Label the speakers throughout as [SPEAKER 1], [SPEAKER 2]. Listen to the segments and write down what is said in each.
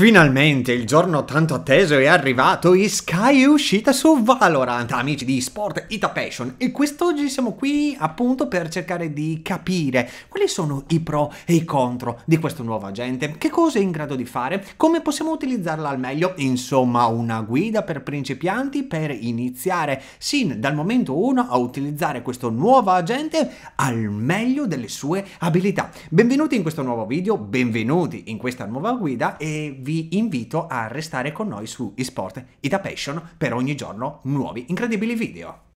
[SPEAKER 1] Finalmente il giorno tanto atteso è arrivato e Sky è uscita su Valorant, amici di Sport Ita Passion, e quest'oggi siamo qui appunto per cercare di capire quali sono i pro e i contro di questo nuovo agente, che cosa è in grado di fare, come possiamo utilizzarla al meglio, insomma una guida per principianti per iniziare sin dal momento 1 a utilizzare questo nuovo agente al meglio delle sue abilità. Benvenuti in questo nuovo video, benvenuti in questa nuova guida e vi vi invito a restare con noi su eSport Ita Passion per ogni giorno nuovi incredibili video.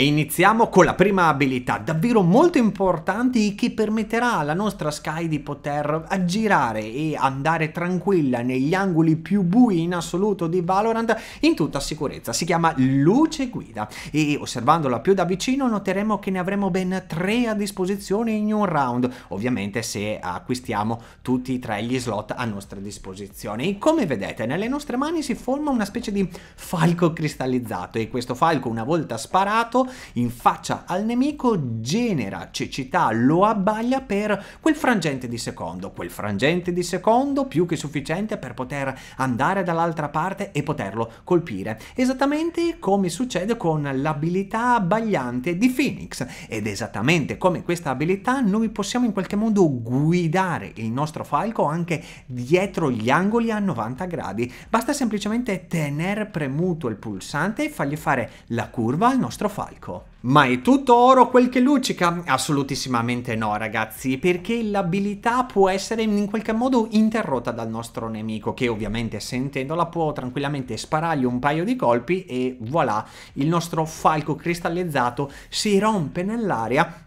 [SPEAKER 1] E iniziamo con la prima abilità, davvero molto importante che permetterà alla nostra Sky di poter aggirare e andare tranquilla negli angoli più bui in assoluto di Valorant in tutta sicurezza. Si chiama Luce Guida e osservandola più da vicino noteremo che ne avremo ben tre a disposizione in un round, ovviamente se acquistiamo tutti e tre gli slot a nostra disposizione. E come vedete nelle nostre mani si forma una specie di falco cristallizzato e questo falco una volta sparato in faccia al nemico genera cecità, lo abbaglia per quel frangente di secondo, quel frangente di secondo più che sufficiente per poter andare dall'altra parte e poterlo colpire, esattamente come succede con l'abilità abbagliante di Phoenix ed esattamente come questa abilità noi possiamo in qualche modo guidare il nostro falco anche dietro gli angoli a 90 gradi, basta semplicemente tenere premuto il pulsante e fargli fare la curva al nostro falco palco. Ma è tutto oro quel che luccica? Assolutissimamente no ragazzi, perché l'abilità può essere in qualche modo interrotta dal nostro nemico che ovviamente sentendola può tranquillamente sparargli un paio di colpi e voilà, il nostro falco cristallizzato si rompe nell'aria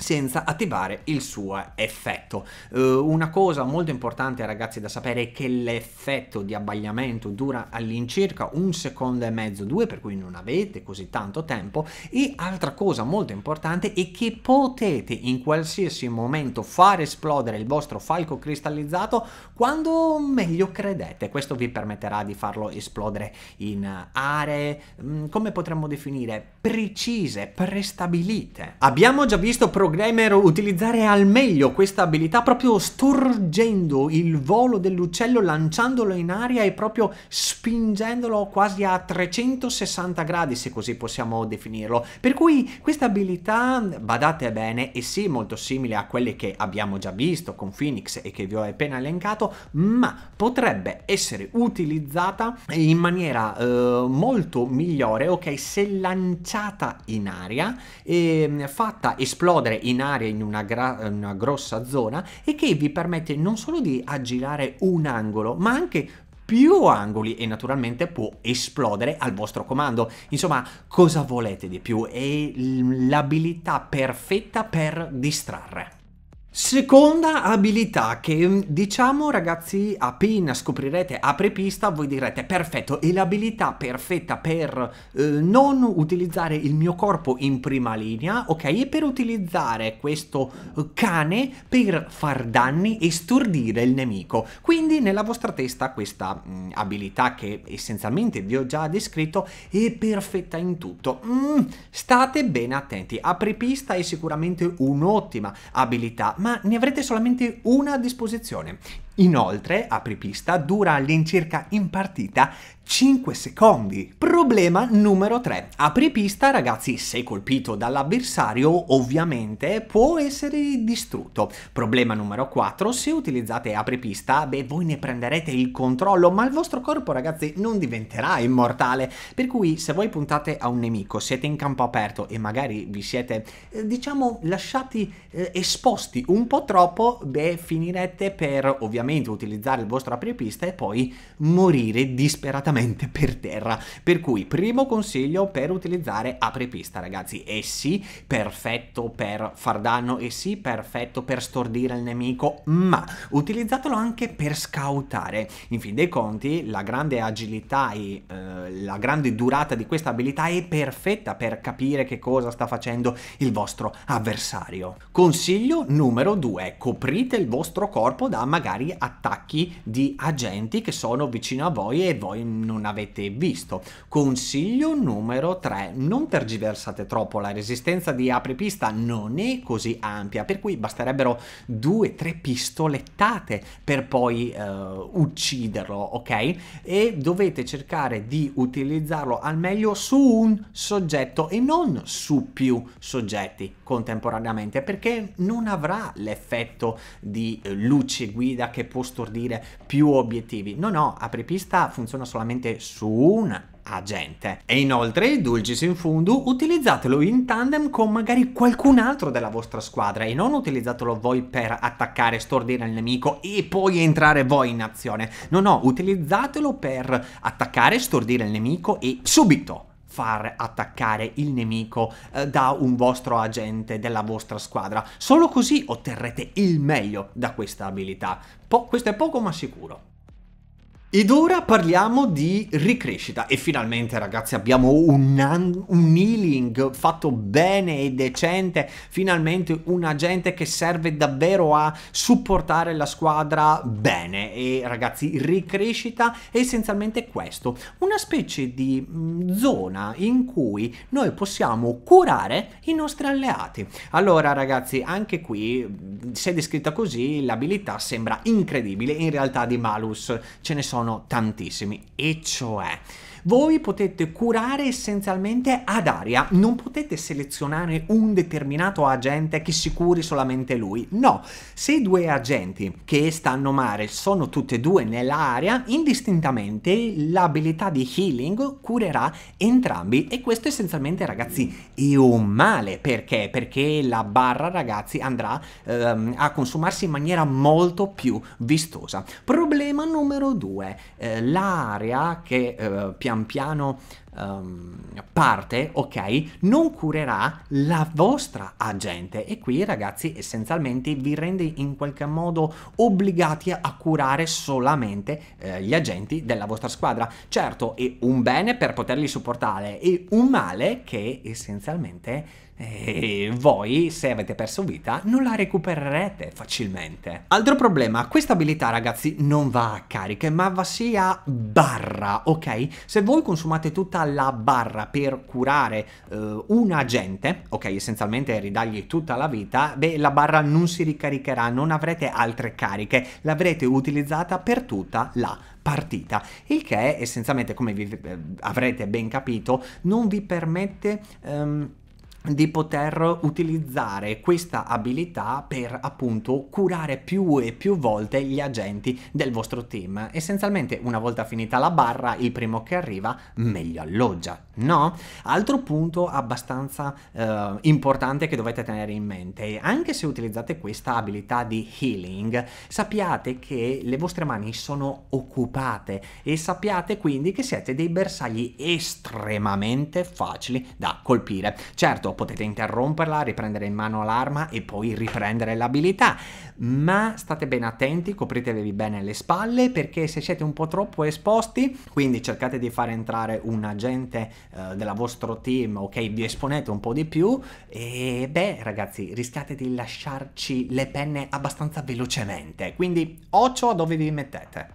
[SPEAKER 1] senza attivare il suo effetto. Uh, una cosa molto importante ragazzi da sapere è che l'effetto di abbagliamento dura all'incirca un secondo e mezzo, due, per cui non avete così tanto tempo e altra cosa molto importante è che potete in qualsiasi momento far esplodere il vostro falco cristallizzato quando meglio credete. Questo vi permetterà di farlo esplodere in aree, mm, come potremmo definire, precise, prestabilite. Abbiamo già visto pro gamer utilizzare al meglio questa abilità proprio storgendo il volo dell'uccello, lanciandolo in aria e proprio spingendolo quasi a 360 gradi, se così possiamo definirlo. Per cui questa abilità, badate bene, è sì molto simile a quelle che abbiamo già visto con Phoenix e che vi ho appena elencato, ma potrebbe essere utilizzata in maniera eh, molto migliore, ok, se lanciata in aria e ehm, fatta esplodere in aria in una, gra- una grossa zona e che vi permette non solo di aggirare un angolo ma anche più angoli e naturalmente può esplodere al vostro comando. Insomma, cosa volete di più? È l'abilità perfetta per distrarre. Seconda abilità che mm, diciamo ragazzi appena scoprirete apre voi direte perfetto è l'abilità perfetta per eh, non utilizzare il mio corpo in prima linea ok e per utilizzare questo eh, cane per far danni e stordire il nemico quindi nella vostra testa questa mh, mm, abilità che essenzialmente vi ho già descritto è perfetta in tutto mm, state bene attenti apripista è sicuramente un'ottima abilità ma ma ne avrete solamente una a disposizione. Inoltre, apripista dura all'incirca in partita 5 secondi. Problema numero 3. Apripista, ragazzi, se colpito dall'avversario, ovviamente può essere distrutto. Problema numero 4. Se utilizzate apripista, beh, voi ne prenderete il controllo, ma il vostro corpo, ragazzi, non diventerà immortale. Per cui, se voi puntate a un nemico, siete in campo aperto e magari vi siete, eh, diciamo, lasciati eh, esposti un po' troppo, beh, finirete per, ovviamente, sbagliatamente utilizzare il vostro apripista e poi morire disperatamente per terra. Per cui, primo consiglio per utilizzare apripista, ragazzi, e sì, perfetto per far danno, e sì, perfetto per stordire il nemico, ma utilizzatelo anche per scautare. In fin dei conti, la grande agilità e eh, la grande durata di questa abilità è perfetta per capire che cosa sta facendo il vostro avversario. Consiglio numero 2, coprite il vostro corpo da magari attacchi di agenti che sono vicino a voi e voi non avete visto. Consiglio numero 3, non tergiversate troppo, la resistenza di apripista non è così ampia, per cui basterebbero 2-3 pistolettate per poi eh, ucciderlo, ok? E dovete cercare di utilizzarlo al meglio su un soggetto e non su più soggetti contemporaneamente, perché non avrà l'effetto di eh, luce guida che che può stordire più obiettivi. No, no, apripista funziona solamente su un agente. E inoltre, Dulcis in fundo, utilizzatelo in tandem con magari qualcun altro della vostra squadra e non utilizzatelo voi per attaccare, stordire il nemico e poi entrare voi in azione. No, no, utilizzatelo per attaccare, stordire il nemico e subito far attaccare il nemico eh, da un vostro agente della vostra squadra. Solo così otterrete il meglio da questa abilità. Po questo è poco ma sicuro. Ed ora parliamo di ricrescita e finalmente ragazzi abbiamo un, un healing fatto bene e decente, finalmente un agente che serve davvero a supportare la squadra bene e ragazzi ricrescita è essenzialmente questo, una specie di mm, zona in cui noi possiamo curare i nostri alleati. Allora ragazzi anche qui mm, se descritta così l'abilità sembra incredibile, in realtà di malus ce ne sono sono tantissimi, e cioè voi potete curare essenzialmente ad aria, non potete selezionare un determinato agente che si curi solamente lui, no, se i due agenti che stanno male sono tutti e due nell'area, indistintamente l'abilità di healing curerà entrambi e questo essenzialmente ragazzi è un male, perché? Perché la barra ragazzi andrà ehm, a consumarsi in maniera molto più vistosa. Problema numero due, eh, l'area che eh, pian piano um, parte, ok, non curerà la vostra agente e qui ragazzi essenzialmente vi rende in qualche modo obbligati a curare solamente eh, gli agenti della vostra squadra. Certo, è un bene per poterli supportare e un male che essenzialmente e eh, voi, se avete perso vita, non la recupererete facilmente. Altro problema, questa abilità ragazzi non va a cariche ma va sia barra, ok? Se voi consumate tutta la barra per curare eh, un agente, ok, essenzialmente ridargli tutta la vita, beh, la barra non si ricaricherà, non avrete altre cariche, l'avrete utilizzata per tutta la partita, il che essenzialmente, come vi, eh, avrete ben capito, non vi permette... Ehm, di poter utilizzare questa abilità per appunto curare più e più volte gli agenti del vostro team. Essenzialmente una volta finita la barra il primo che arriva meglio alloggia, no? Altro punto abbastanza eh, importante che dovete tenere in mente, anche se utilizzate questa abilità di healing, sappiate che le vostre mani sono occupate e sappiate quindi che siete dei bersagli estremamente facili da colpire. Certo, potete interromperla, riprendere in mano l'arma e poi riprendere l'abilità, ma state ben attenti, copritevi bene le spalle perché se siete un po' troppo esposti, quindi cercate di far entrare un agente eh, della vostro team, ok, vi esponete un po' di più e beh ragazzi, rischiate di lasciarci le penne abbastanza velocemente, quindi occhio a dove vi mettete.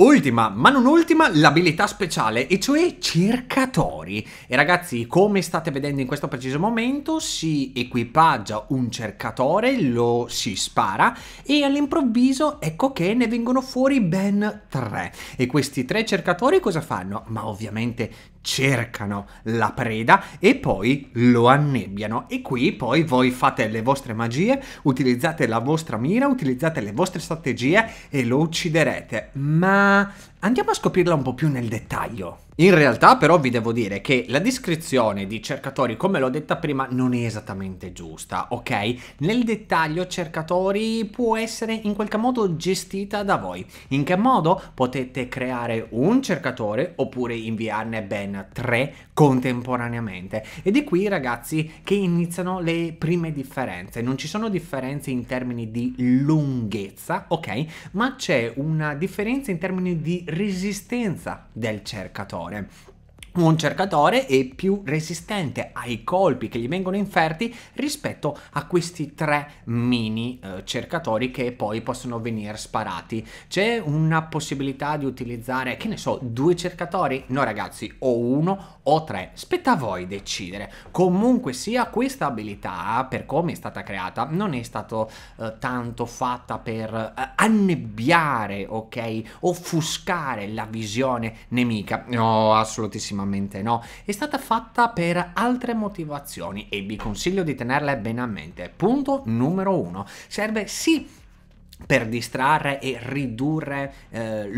[SPEAKER 1] Ultima, ma non ultima, l'abilità speciale, e cioè cercatori. E ragazzi, come state vedendo in questo preciso momento, si equipaggia un cercatore, lo si spara e all'improvviso ecco che ne vengono fuori ben tre. E questi tre cercatori cosa fanno? Ma ovviamente cercano la preda e poi lo annebbiano e qui poi voi fate le vostre magie, utilizzate la vostra mira, utilizzate le vostre strategie e lo ucciderete. Ma Andiamo a scoprirla un po' più nel dettaglio. In realtà però vi devo dire che la descrizione di cercatori, come l'ho detta prima, non è esattamente giusta, ok? Nel dettaglio cercatori può essere in qualche modo gestita da voi. In che modo? Potete creare un cercatore oppure inviarne ben tre contemporaneamente. Ed è qui ragazzi che iniziano le prime differenze. Non ci sono differenze in termini di lunghezza, ok? Ma c'è una differenza in termini di resistenza del cercatore un cercatore è più resistente ai colpi che gli vengono inferti rispetto a questi tre mini eh, cercatori che poi possono venire sparati. C'è una possibilità di utilizzare, che ne so, due cercatori? No ragazzi, o uno o tre, spetta a voi decidere. Comunque sia questa abilità, per come è stata creata, non è stata eh, tanto fatta per eh, annebbiare, ok, offuscare la visione nemica. No, assolutissimamente assolutamente no, è stata fatta per altre motivazioni e vi consiglio di tenerle bene a mente. Punto numero uno, serve sì per distrarre e ridurre eh,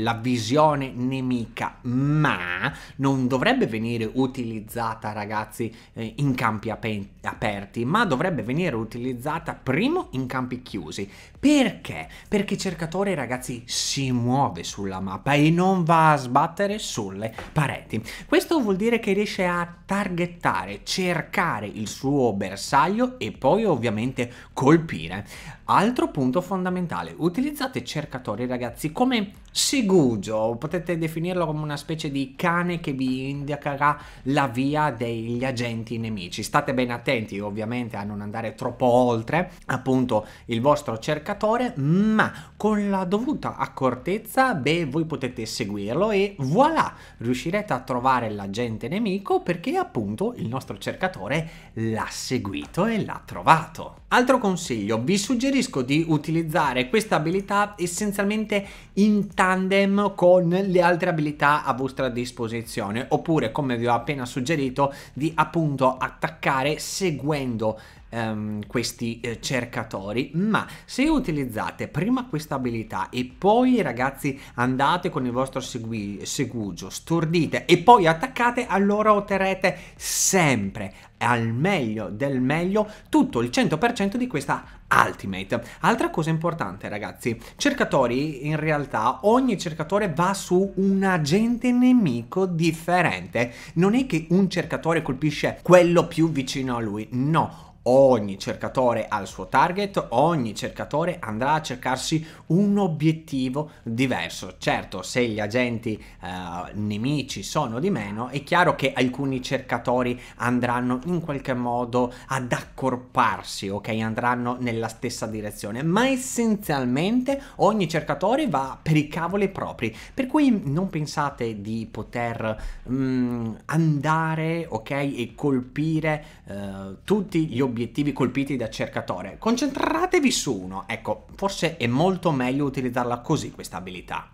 [SPEAKER 1] la visione nemica, ma non dovrebbe venire utilizzata, ragazzi, eh, in campi apen- aperti, ma dovrebbe venire utilizzata primo in campi chiusi. Perché? Perché il cercatore, ragazzi, si muove sulla mappa e non va a sbattere sulle pareti. Questo vuol dire che riesce a targettare, cercare il suo bersaglio e poi ovviamente colpire. Altro punto fondamentale, utilizzate cercatori ragazzi come Sigugio, potete definirlo come una specie di cane che vi indicherà la via degli agenti nemici. State ben attenti ovviamente a non andare troppo oltre appunto il vostro cercatore, ma con la dovuta accortezza, beh, voi potete seguirlo e voilà, riuscirete a trovare l'agente nemico perché appunto il nostro cercatore l'ha seguito e l'ha trovato. Altro consiglio, vi suggerisco di utilizzare questa abilità essenzialmente in tandem con le altre abilità a vostra disposizione oppure come vi ho appena suggerito di appunto attaccare seguendo ehm, questi eh, cercatori ma se utilizzate prima questa abilità e poi ragazzi andate con il vostro segui- segugio stordite e poi attaccate allora otterrete sempre al meglio del meglio tutto il 100% di questa Ultimate. Altra cosa importante ragazzi, cercatori in realtà ogni cercatore va su un agente nemico differente, non è che un cercatore colpisce quello più vicino a lui, no, Ogni cercatore ha il suo target, ogni cercatore andrà a cercarsi un obiettivo diverso. Certo, se gli agenti eh, nemici sono di meno, è chiaro che alcuni cercatori andranno in qualche modo ad accorparsi, ok? Andranno nella stessa direzione, ma essenzialmente ogni cercatore va per i cavoli propri. Per cui non pensate di poter mm, andare, ok, e colpire eh, tutti gli obiettivi obiettivi colpiti da cercatore, concentratevi su uno. Ecco, forse è molto meglio utilizzarla così questa abilità.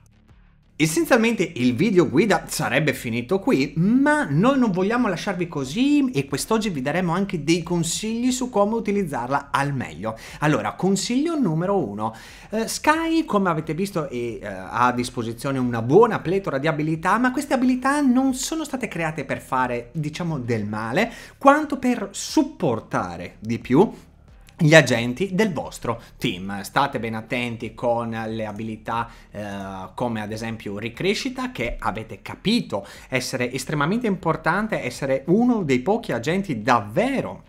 [SPEAKER 1] Essenzialmente il video guida sarebbe finito qui, ma noi non vogliamo lasciarvi così e quest'oggi vi daremo anche dei consigli su come utilizzarla al meglio. Allora, consiglio numero uno. Eh, Sky, come avete visto, è, eh, ha a disposizione una buona pletora di abilità, ma queste abilità non sono state create per fare, diciamo, del male, quanto per supportare di più gli agenti del vostro team. State ben attenti con le abilità eh, come ad esempio ricrescita che avete capito essere estremamente importante, essere uno dei pochi agenti davvero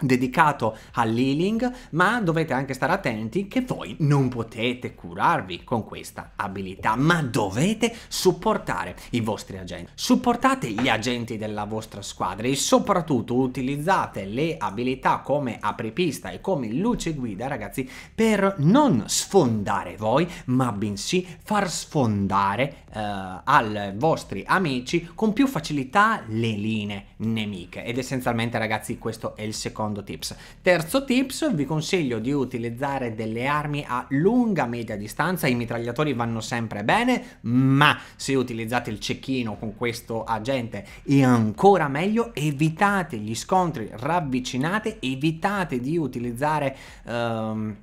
[SPEAKER 1] dedicato all'healing, ma dovete anche stare attenti che voi non potete curarvi con questa abilità, ma dovete supportare i vostri agenti. Supportate gli agenti della vostra squadra e soprattutto utilizzate le abilità come apripista e come luce guida, ragazzi, per non sfondare voi, ma bensì far sfondare eh, ai vostri amici con più facilità le linee nemiche. Ed essenzialmente, ragazzi, questo è il secondo secondo tips. Terzo tips, vi consiglio di utilizzare delle armi a lunga media distanza, i mitragliatori vanno sempre bene, ma se utilizzate il cecchino con questo agente è ancora meglio, evitate gli scontri, ravvicinate, evitate di utilizzare... Um,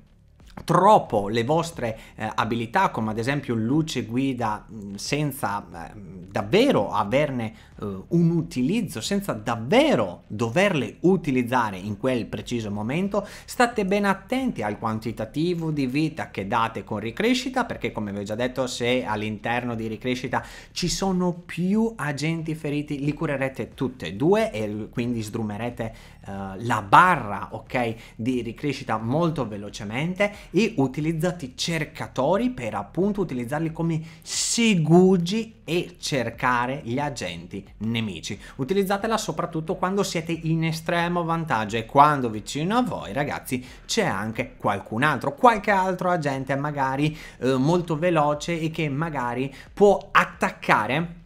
[SPEAKER 1] troppo le vostre eh, abilità come ad esempio luce guida mm, senza eh, davvero averne eh, un utilizzo senza davvero doverle utilizzare in quel preciso momento state ben attenti al quantitativo di vita che date con ricrescita perché come vi ho già detto se all'interno di ricrescita ci sono più agenti feriti li curerete tutte e due e quindi sdrumerete eh, la barra ok di ricrescita molto velocemente e utilizzati cercatori per appunto utilizzarli come segugi e cercare gli agenti nemici. Utilizzatela soprattutto quando siete in estremo vantaggio e quando vicino a voi ragazzi c'è anche qualcun altro, qualche altro agente magari eh, molto veloce e che magari può attaccare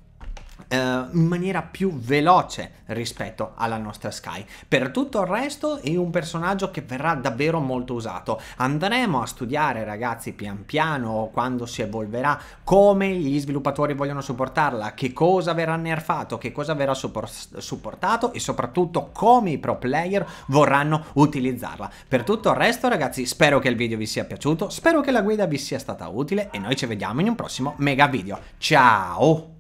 [SPEAKER 1] eh, in maniera più veloce rispetto alla nostra Sky. Per tutto il resto è un personaggio che verrà davvero molto usato. Andremo a studiare ragazzi pian piano quando si evolverà come gli sviluppatori vogliono supportarla, che cosa verrà nerfato, che cosa verrà supportato e soprattutto come i pro player vorranno utilizzarla. Per tutto il resto ragazzi spero che il video vi sia piaciuto, spero che la guida vi sia stata utile e noi ci vediamo in un prossimo mega video. Ciao!